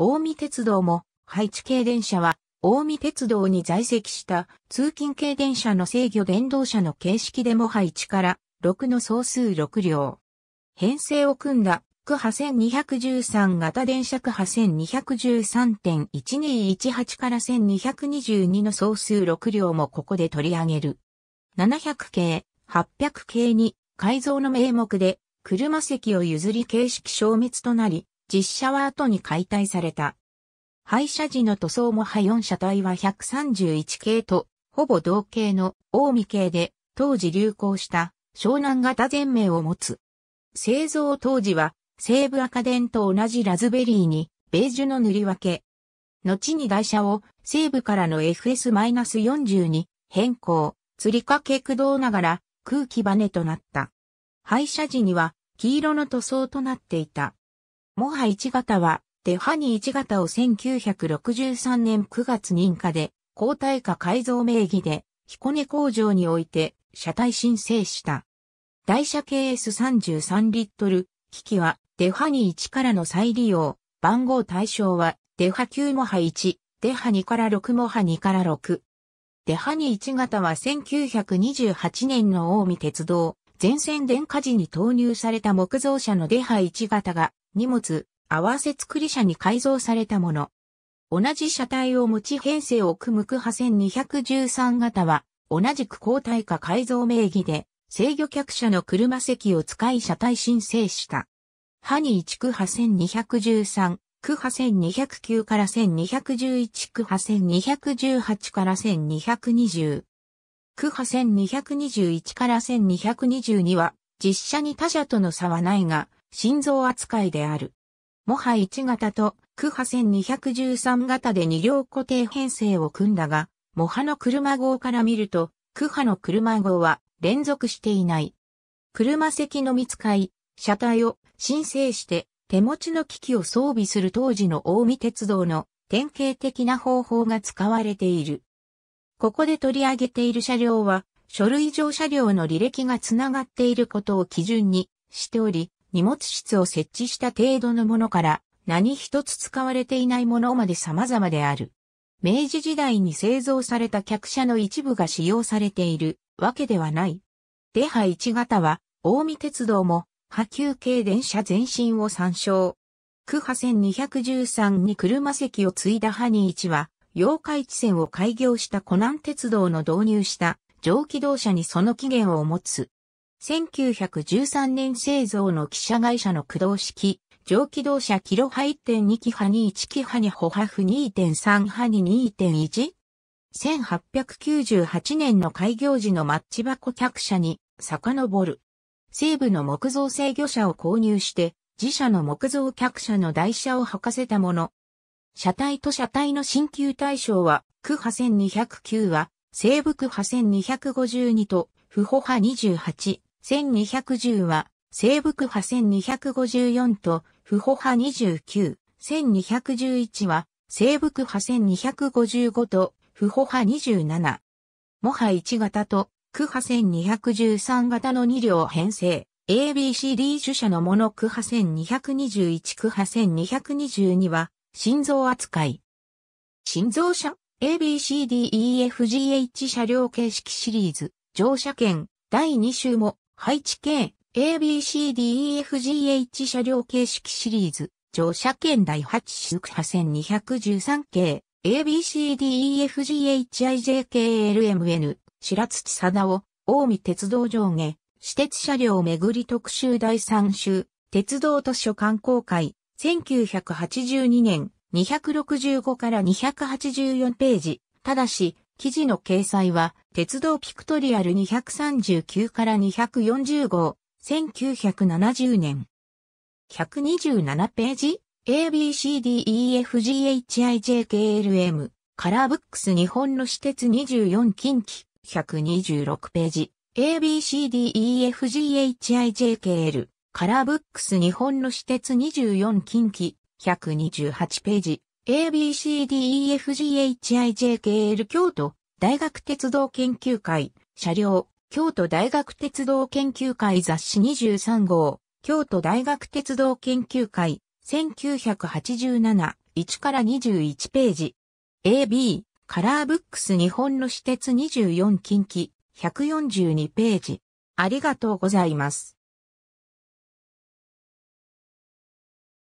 大見鉄道も、配置系電車は、大見鉄道に在籍した通勤系電車の制御電動車の形式でも配置から6の総数6両。編成を組んだ区波1213型電車区波1213.1218から1222の総数6両もここで取り上げる。700系、800系に改造の名目で車席を譲り形式消滅となり、実車は後に解体された。廃車時の塗装も破4車体は131系と、ほぼ同系の近江系で、当時流行した湘南型全面を持つ。製造当時は西部赤電と同じラズベリーにベージュの塗り分け。後に台車を西部からの FS-40 に変更、釣り掛け駆動ながら空気バネとなった。廃車時には黄色の塗装となっていた。モハ1型は、デハニ1型を1963年9月認可で、抗体化改造名義で、彦根工場において、車体申請した。台車 KS33 リットル、機器は、デハニ1からの再利用、番号対象は、デハ9モハ1、デハ2から6モハ2から6。デハニ1型は1928年の近江鉄道、全線電化時に投入された木造車の出配1型が荷物、合わせ作り車に改造されたもの。同じ車体を持ち編成を組む区派線213型は、同じく交代化改造名義で、制御客車の車席を使い車体申請した。ハニ1区派線213、区派線209から1211区派線218から1220。区波1221から1222は、実写に他社との差はないが、心臓扱いである。もは1型と、区波1213型で2両固定編成を組んだが、モハの車号から見ると、クハの車号は連続していない。車席の見つかい、車体を申請して手持ちの機器を装備する当時の大見鉄道の典型的な方法が使われている。ここで取り上げている車両は、書類上車両の履歴がつながっていることを基準にしており、荷物室を設置した程度のものから、何一つ使われていないものまで様々である。明治時代に製造された客車の一部が使用されているわけではない。デハ1型は、大見鉄道も、波及系電車全身を参照。区波1213に車席を継いだハニー1は、妖怪地線を開業した湖南鉄道の導入した蒸気動車にその起源を持つ。1913年製造の汽車会社の駆動式、蒸気動車キロ波1.2キハに1キハに歩波符2.3ハに 2.1? 1898年の開業時のマッチ箱客車に遡る。西部の木造制御車を購入して、自社の木造客車の台車を履かせたもの、車体と車体の新旧対象は、区波1209は、西部区波1252と、不歩波28、1210は、西部区波1254と、不歩波29、1211は、西部区波1255と、不歩波27。模ハ1型と、区波1213型の2両編成。ABCD 主車のもの区波1221区波1222は、心臓扱い。心臓車 ABCDEFGH 車両形式シリーズ乗車券第2週も配置系 ABCDEFGH 車両形式シリーズ乗車券第8宿8線213系 ABCDEFGHIJKLMN 白土貞夫近江鉄道上下私鉄車両巡り特集第3週鉄道図書観光会1982年、265から284ページ。ただし、記事の掲載は、鉄道ピクトリアル239から240号、1970年。127ページ ABCDEFGHIJKLM カラーブックス日本の私鉄24近畿126ページ ABCDEFGHIJKL カラーブックス日本の私鉄24近畿、128ページ、ABCDEFGHIJKL 京都大学鉄道研究会、車両、京都大学鉄道研究会雑誌23号、京都大学鉄道研究会、1987、1から21ページ。AB、カラーブックス日本の私鉄24近畿、142ページ。ありがとうございます。